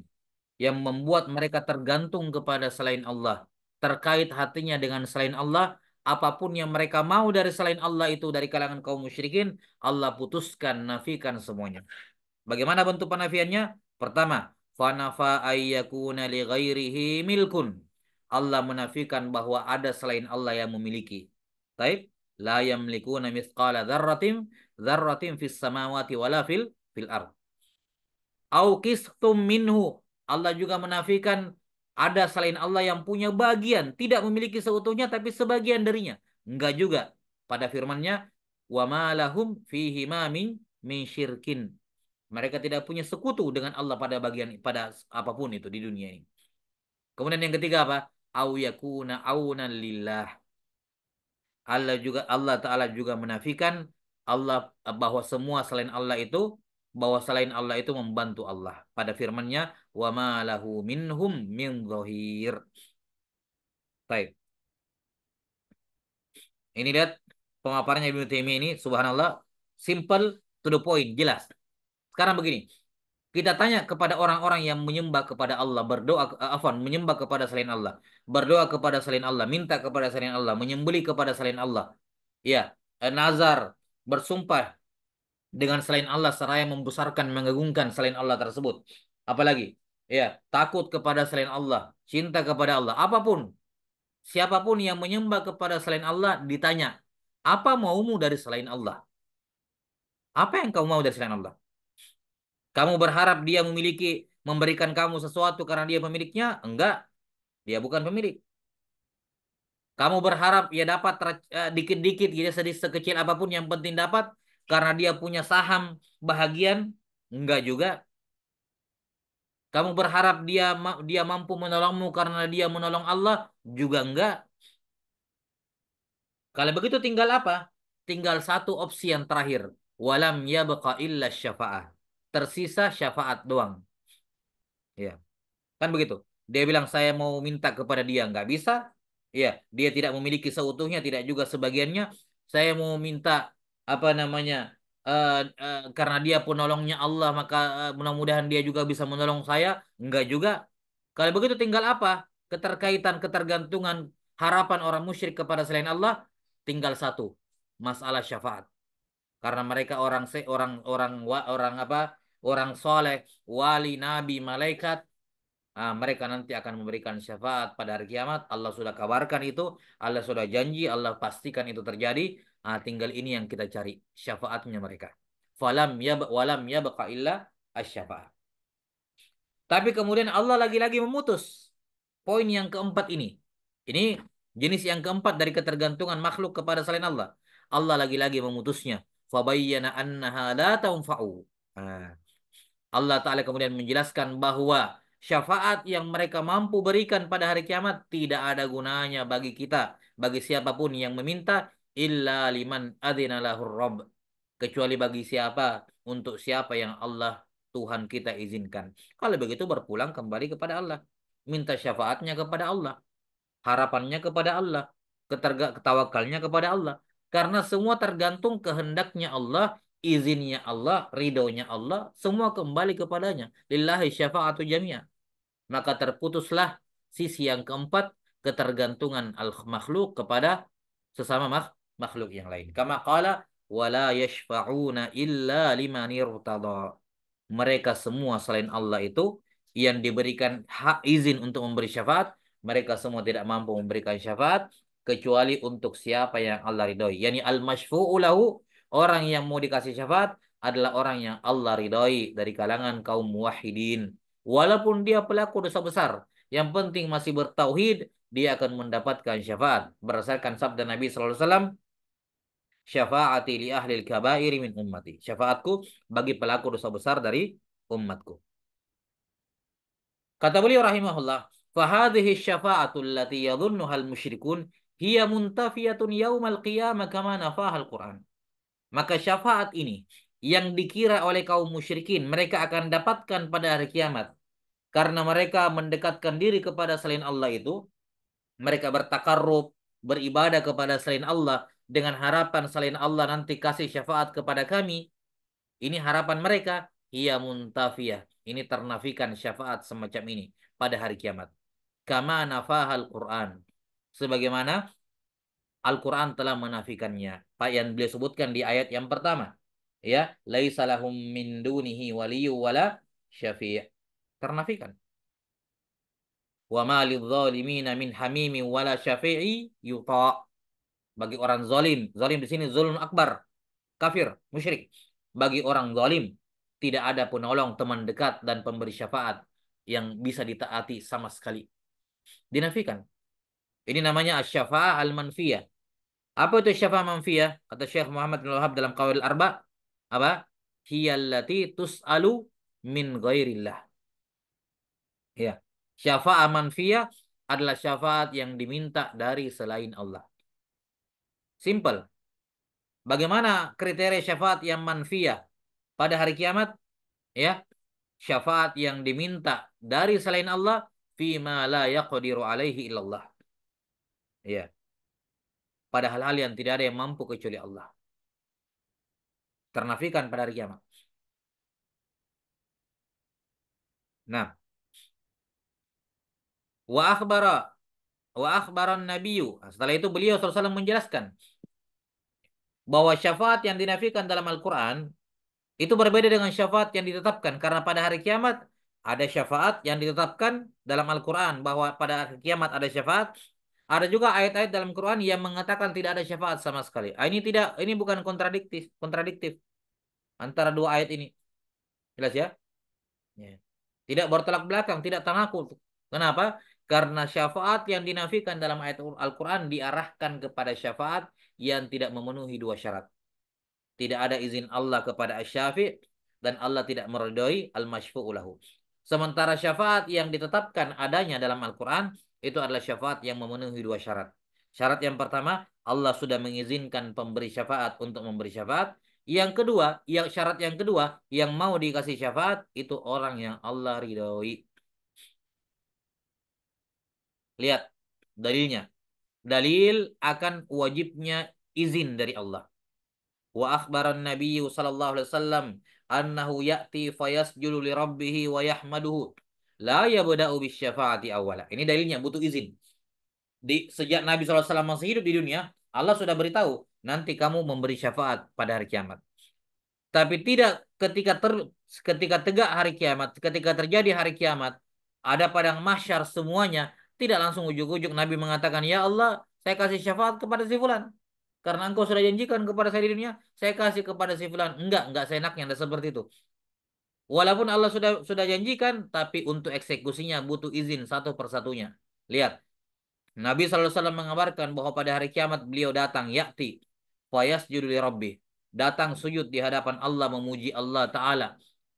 yang membuat mereka tergantung kepada selain Allah, terkait hatinya dengan selain Allah apapun yang mereka mau dari selain Allah itu dari kalangan kaum musyrikin, Allah putuskan nafikan semuanya. Bagaimana bentuk penafiannya? Pertama, fanafa ayyakuna li ghairihi milkun. Allah menafikan bahwa ada selain Allah yang memiliki. Baik, la yamlikuna mithqala dzarratin dzarratin fis samawati wala fil fil ard. Au minhu. Allah juga menafikan ada selain Allah yang punya bagian, tidak memiliki seutuhnya tapi sebagian darinya. Enggak juga. Pada firmannya, wa lahum fihi ma min, syirkin. Mereka tidak punya sekutu dengan Allah pada bagian pada apapun itu di dunia ini. Kemudian yang ketiga apa? Au yakuna aunan lillah. Allah juga Allah Taala juga menafikan Allah bahwa semua selain Allah itu bahwa selain Allah itu membantu Allah pada firman-Nya wa ma lahu minhum min dhahir. Baik. Ini lihat pemaparannya Ibnu Taimiyah ini subhanallah simple to the point jelas. Sekarang begini, kita tanya kepada orang-orang yang menyembah kepada Allah, berdoa eh, afan, menyembah kepada selain Allah, berdoa kepada selain Allah, minta kepada selain Allah, menyembelih kepada selain Allah. Ya, eh, nazar, bersumpah dengan selain Allah seraya membesarkan mengagungkan selain Allah tersebut. Apalagi ya takut kepada selain Allah, cinta kepada Allah, apapun siapapun yang menyembah kepada selain Allah ditanya, apa maumu dari selain Allah? Apa yang kamu mau dari selain Allah? Kamu berharap dia memiliki memberikan kamu sesuatu karena dia pemiliknya? Enggak. Dia bukan pemilik. Kamu berharap ya dapat eh, dikit-dikit uh, ya sedikit sekecil apapun yang penting dapat, karena dia punya saham bahagian? Enggak juga. Kamu berharap dia dia mampu menolongmu karena dia menolong Allah? Juga enggak. Kalau begitu tinggal apa? Tinggal satu opsi yang terakhir. Walam ya illa syafaat. Tersisa syafaat doang. Ya. Kan begitu. Dia bilang saya mau minta kepada dia. Enggak bisa. Ya. Dia tidak memiliki seutuhnya. Tidak juga sebagiannya. Saya mau minta apa namanya Uh, uh, karena dia penolongnya Allah maka eh, mudah-mudahan dia juga bisa menolong saya enggak juga kalau begitu tinggal apa keterkaitan ketergantungan harapan orang musyrik kepada selain Allah tinggal satu masalah syafaat karena mereka orang se orang orang wa, orang apa orang soleh wali nabi malaikat Nah, mereka nanti akan memberikan syafaat pada hari kiamat. Allah sudah kabarkan itu. Allah sudah janji. Allah pastikan itu terjadi. Ah, tinggal ini yang kita cari syafaatnya mereka. Falam ya walam ya baka illa asyafaat. Tapi kemudian Allah lagi-lagi memutus poin yang keempat ini. Ini jenis yang keempat dari ketergantungan makhluk kepada selain Allah. Allah lagi-lagi memutusnya. Fabayyana annaha la taunfa'u. Ah. Allah Ta'ala kemudian menjelaskan bahwa syafaat yang mereka mampu berikan pada hari kiamat tidak ada gunanya bagi kita, bagi siapapun yang meminta illa liman adzina lahur rabb kecuali bagi siapa untuk siapa yang Allah Tuhan kita izinkan kalau begitu berpulang kembali kepada Allah minta syafaatnya kepada Allah harapannya kepada Allah keterga ketawakalnya kepada Allah karena semua tergantung kehendaknya Allah izinnya Allah ridhonya Allah semua kembali kepadanya lillahi syafaatu jamia maka terputuslah sisi yang keempat ketergantungan al makhluk kepada sesama makhluk makhluk yang lain. Kama qala wala yashfa'una illa liman irtada. Mereka semua selain Allah itu yang diberikan hak izin untuk memberi syafaat, mereka semua tidak mampu memberikan syafaat kecuali untuk siapa yang Allah ridhoi. Yani al-masyfu'u lahu, orang yang mau dikasih syafaat adalah orang yang Allah ridhoi dari kalangan kaum muwahhidin. Walaupun dia pelaku dosa besar, yang penting masih bertauhid, dia akan mendapatkan syafaat. Berdasarkan sabda Nabi SAW, syafaati li ahlil kabairi min ummati. Syafaatku bagi pelaku dosa besar dari umatku. Kata beliau rahimahullah, fahadhihi syafa'atu allati yadhunnuha al-musyrikun hiya muntafiyatun yaumal qiyamah kama nafaha al-Qur'an. Maka syafaat ini yang dikira oleh kaum musyrikin mereka akan dapatkan pada hari kiamat karena mereka mendekatkan diri kepada selain Allah itu mereka bertakarrub beribadah kepada selain Allah dengan harapan selain Allah nanti kasih syafaat kepada kami. Ini harapan mereka. Ia muntafiyah. Ini ternafikan syafaat semacam ini pada hari kiamat. Kama nafahal Quran. Sebagaimana Al-Quran telah menafikannya. Pak yang beliau sebutkan di ayat yang pertama. Ya, laisalahum min dunihi waliyu wala syafi'. Ternafikan wa ma lidzalimina min hamimin wala syafi'i yuta bagi orang zalim. Zalim di sini zulm akbar, kafir, musyrik. Bagi orang zalim tidak ada penolong, teman dekat dan pemberi syafaat yang bisa ditaati sama sekali. Dinafikan. Ini namanya asy-syafa'ah al-manfiyah. Apa itu syafa'ah manfiyah? Kata Syekh Muhammad bin Wahab dalam Qawil Arba, apa? Hiyallati tus'alu min ghairillah. Ya. Syafa'ah manfiyah adalah syafaat yang diminta dari selain Allah. Simple. Bagaimana kriteria syafaat yang manfiyah pada hari kiamat? Ya, syafaat yang diminta dari selain Allah fima la yaqdiru alaihi illallah. Ya. Pada hal-hal yang tidak ada yang mampu kecuali Allah. Ternafikan pada hari kiamat. Nah, wa akhbara wa akhbaran nabiyyu. Nah, setelah itu beliau SAW menjelaskan bahwa syafaat yang dinafikan dalam Al-Qur'an itu berbeda dengan syafaat yang ditetapkan karena pada hari kiamat ada syafaat yang ditetapkan dalam Al-Qur'an bahwa pada hari kiamat ada syafaat ada juga ayat-ayat dalam Quran yang mengatakan tidak ada syafaat sama sekali. Ah, ini tidak ini bukan kontradiktif, kontradiktif antara dua ayat ini. Jelas ya? ya. Tidak bertolak belakang, tidak tanakut. Kenapa? Karena syafaat yang dinafikan dalam ayat Al-Quran diarahkan kepada syafaat yang tidak memenuhi dua syarat. Tidak ada izin Allah kepada syafi' dan Allah tidak meredoi al masyfuulahu Sementara syafaat yang ditetapkan adanya dalam Al-Quran itu adalah syafaat yang memenuhi dua syarat. Syarat yang pertama, Allah sudah mengizinkan pemberi syafaat untuk memberi syafaat. Yang kedua, yang syarat yang kedua, yang mau dikasih syafaat itu orang yang Allah ridhoi. Lihat dalilnya. Dalil akan wajibnya izin dari Allah. Wa akhbaran Nabi sallallahu alaihi wasallam annahu ya'ti fayasjudu li rabbih wa yahmaduhu. La yabda'u syafaati awala. Ini dalilnya butuh izin. Di sejak Nabi SAW masih hidup di dunia, Allah sudah beritahu nanti kamu memberi syafaat pada hari kiamat. Tapi tidak ketika ter, ketika tegak hari kiamat, ketika terjadi hari kiamat, ada padang mahsyar semuanya tidak langsung ujuk-ujuk Nabi mengatakan, Ya Allah, saya kasih syafaat kepada si fulan. Karena engkau sudah janjikan kepada saya di dunia, saya kasih kepada si fulan. Enggak, enggak seenaknya, enggak seperti itu. Walaupun Allah sudah sudah janjikan, tapi untuk eksekusinya butuh izin satu persatunya. Lihat, Nabi SAW mengabarkan bahwa pada hari kiamat beliau datang, yakti, fayas juduli rabbi. Datang sujud di hadapan Allah memuji Allah Ta'ala.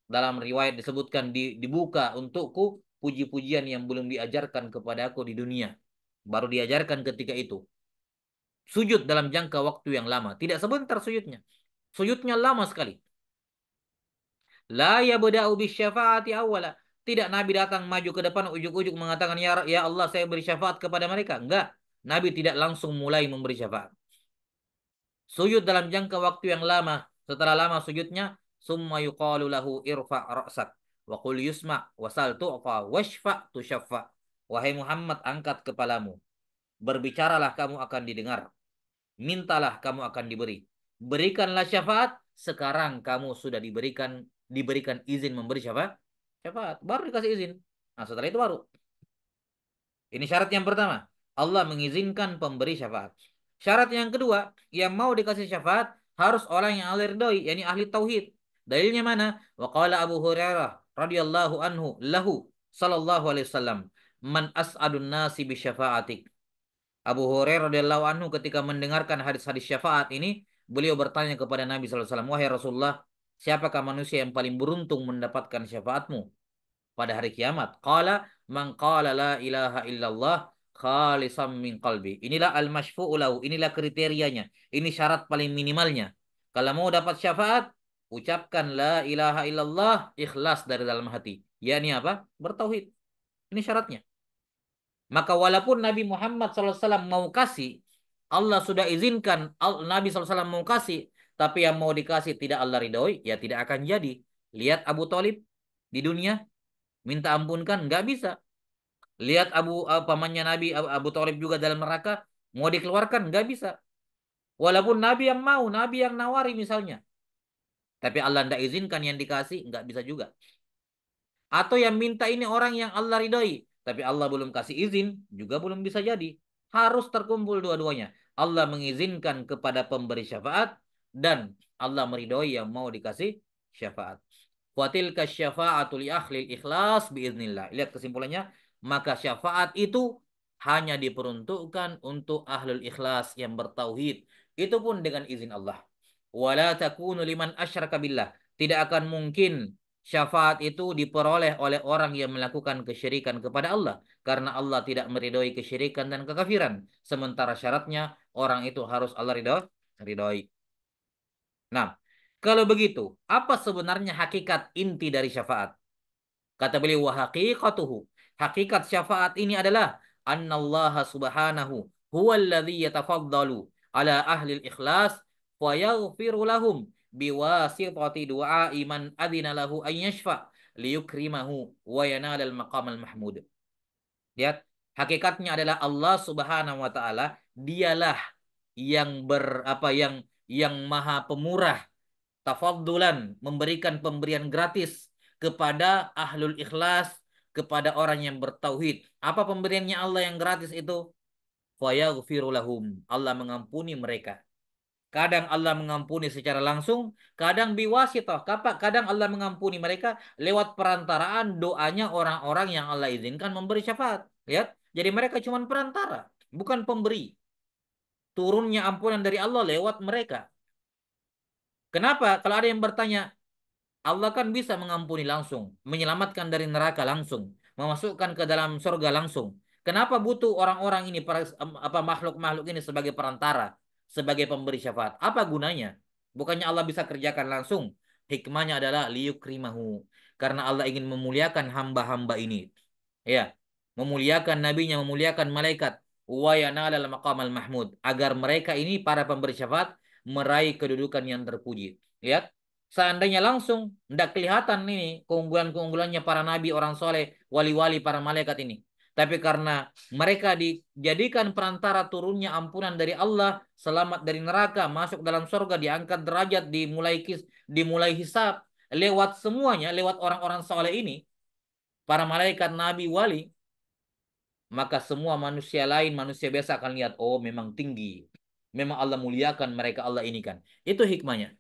Dalam riwayat disebutkan dibuka untukku puji-pujian yang belum diajarkan kepada aku di dunia. Baru diajarkan ketika itu. Sujud dalam jangka waktu yang lama. Tidak sebentar sujudnya. Sujudnya lama sekali. La yabda'u bisyafa'ati awala. Tidak Nabi datang maju ke depan ujuk-ujuk mengatakan ya, ya Allah saya beri syafaat kepada mereka. Enggak. Nabi tidak langsung mulai memberi syafaat. Sujud dalam jangka waktu yang lama. Setelah lama sujudnya. Summa yuqalu lahu irfa' ra'sak wa qul yusma wasal tu fa washfa tusyaffa wahai Muhammad angkat kepalamu berbicaralah kamu akan didengar mintalah kamu akan diberi berikanlah syafaat sekarang kamu sudah diberikan diberikan izin memberi syafaat syafaat baru dikasih izin nah setelah itu baru ini syarat yang pertama Allah mengizinkan pemberi syafaat syarat yang kedua yang mau dikasih syafaat harus orang yang alirdoi doi yakni ahli tauhid dalilnya mana waqala Abu Hurairah radhiyallahu anhu lahu sallallahu alaihi wasallam man as'adun nasi bi syafa'atik Abu Hurairah radhiyallahu anhu ketika mendengarkan hadis-hadis syafaat ini beliau bertanya kepada Nabi sallallahu alaihi wasallam wahai Rasulullah siapakah manusia yang paling beruntung mendapatkan syafaatmu pada hari kiamat qala man qala la ilaha illallah khalisam min qalbi inilah al masyfu'u lahu inilah kriterianya ini syarat paling minimalnya kalau mau dapat syafaat ucapkan la ilaha illallah ikhlas dari dalam hati. yakni apa? Bertauhid. Ini syaratnya. Maka walaupun Nabi Muhammad SAW mau kasih, Allah sudah izinkan Nabi SAW mau kasih, tapi yang mau dikasih tidak Allah ridhoi, ya tidak akan jadi. Lihat Abu Talib di dunia, minta ampunkan, nggak bisa. Lihat Abu uh, pamannya Nabi Abu, Abu Talib juga dalam neraka, mau dikeluarkan, nggak bisa. Walaupun Nabi yang mau, Nabi yang nawari misalnya, tapi Allah tidak izinkan yang dikasih, nggak bisa juga. Atau yang minta ini orang yang Allah ridhoi, tapi Allah belum kasih izin, juga belum bisa jadi. Harus terkumpul dua-duanya. Allah mengizinkan kepada pemberi syafaat dan Allah meridai yang mau dikasih syafaat. Watilka syafaatul ahli ikhlas biiznillah. Lihat kesimpulannya. Maka syafaat itu hanya diperuntukkan untuk ahlul ikhlas yang bertauhid. Itu pun dengan izin Allah wala takunu liman asyraka billah. Tidak akan mungkin syafaat itu diperoleh oleh orang yang melakukan kesyirikan kepada Allah karena Allah tidak meridhoi kesyirikan dan kekafiran. Sementara syaratnya orang itu harus Allah ridho, ridhoi. Nah, kalau begitu, apa sebenarnya hakikat inti dari syafaat? Kata beliau wa haqiqatuhu. Hakikat syafaat ini adalah annallaha subhanahu huwallazi yatafaddalu ala ahli ikhlas wa yaghfiru lahum biwasitati du'a iman adzina lahu liyukrimahu wa al mahmud. Lihat, hakikatnya adalah Allah Subhanahu wa taala dialah yang ber apa yang yang maha pemurah tafadulan memberikan pemberian gratis kepada ahlul ikhlas kepada orang yang bertauhid apa pemberiannya Allah yang gratis itu fayaghfiru lahum Allah mengampuni mereka Kadang Allah mengampuni secara langsung, kadang biwasitah, kadang Allah mengampuni mereka lewat perantaraan doanya orang-orang yang Allah izinkan memberi syafaat. Lihat, ya. jadi mereka cuma perantara, bukan pemberi. Turunnya ampunan dari Allah lewat mereka. Kenapa? Kalau ada yang bertanya, Allah kan bisa mengampuni langsung, menyelamatkan dari neraka langsung, memasukkan ke dalam surga langsung. Kenapa butuh orang-orang ini apa makhluk-makhluk ini sebagai perantara? sebagai pemberi syafaat. Apa gunanya? Bukannya Allah bisa kerjakan langsung. Hikmahnya adalah liyukrimahu. Karena Allah ingin memuliakan hamba-hamba ini. Ya, memuliakan nabinya, memuliakan malaikat. mahmud. Agar mereka ini, para pemberi syafaat, meraih kedudukan yang terpuji. Lihat, ya, seandainya langsung, tidak kelihatan ini keunggulan-keunggulannya para nabi, orang soleh, wali-wali, para malaikat ini. Tapi karena mereka dijadikan perantara turunnya ampunan dari Allah, selamat dari neraka, masuk dalam surga, diangkat derajat, dimulai kis, dimulai hisab, lewat semuanya, lewat orang-orang soleh ini, para malaikat, nabi, wali, maka semua manusia lain, manusia biasa akan lihat, oh memang tinggi. Memang Allah muliakan mereka, Allah ini kan. Itu hikmahnya.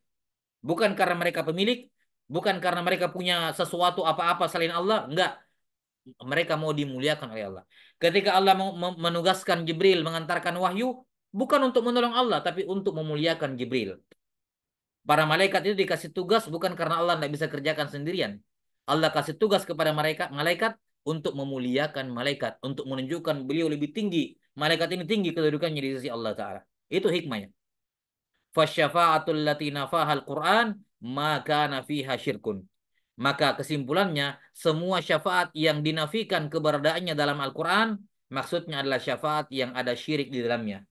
Bukan karena mereka pemilik, bukan karena mereka punya sesuatu apa-apa selain Allah, enggak mereka mau dimuliakan oleh Allah. Ketika Allah menugaskan Jibril mengantarkan wahyu, bukan untuk menolong Allah, tapi untuk memuliakan Jibril. Para malaikat itu dikasih tugas bukan karena Allah tidak bisa kerjakan sendirian. Allah kasih tugas kepada mereka malaikat untuk memuliakan malaikat, untuk menunjukkan beliau lebih tinggi. Malaikat ini tinggi kedudukannya di sisi Allah Ta'ala. Itu hikmahnya. Fasyafa'atul latina fahal Qur'an maka nafiha syirkun. Maka kesimpulannya, semua syafaat yang dinafikan keberadaannya dalam Al-Quran, maksudnya adalah syafaat yang ada syirik di dalamnya.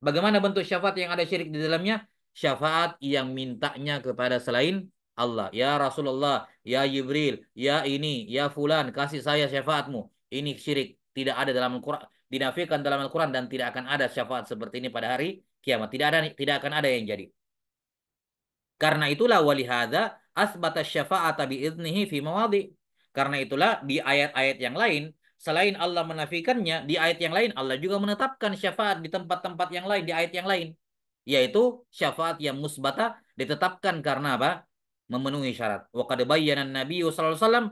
Bagaimana bentuk syafaat yang ada syirik di dalamnya? Syafaat yang mintanya kepada selain Allah. Ya Rasulullah, ya Jibril, ya ini, ya fulan, kasih saya syafaatmu. Ini syirik. Tidak ada dalam Al-Quran. Dinafikan dalam Al-Quran dan tidak akan ada syafaat seperti ini pada hari kiamat. Tidak ada, tidak akan ada yang jadi. Karena itulah walihada asbata syafa'ata bi'idnihi fi mawadhi. Karena itulah di ayat-ayat yang lain, selain Allah menafikannya, di ayat yang lain Allah juga menetapkan syafaat di tempat-tempat yang lain, di ayat yang lain. Yaitu syafaat yang musbata ditetapkan karena apa? Memenuhi syarat. Wa qad Nabi sallallahu alaihi wasallam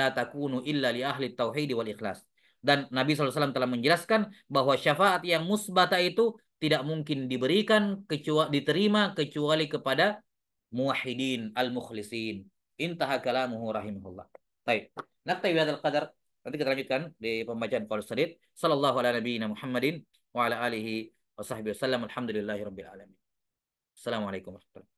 la takunu illa li ahli tauhid wal ikhlas. Dan Nabi SAW telah menjelaskan bahwa syafaat yang musbata itu tidak mungkin diberikan kecuali diterima kecuali kepada muwahhidin al-mukhlisin. Intaha kalamuhu rahimahullah. Baik. Naktai bihadzal qadar. Nanti kita lanjutkan di pembacaan Qaul sadid Sallallahu alaihi nabiyina Muhammadin wa ala alihi wa sahbihi wasallam. alhamdulillahirabbil alamin. Assalamualaikum warahmatullahi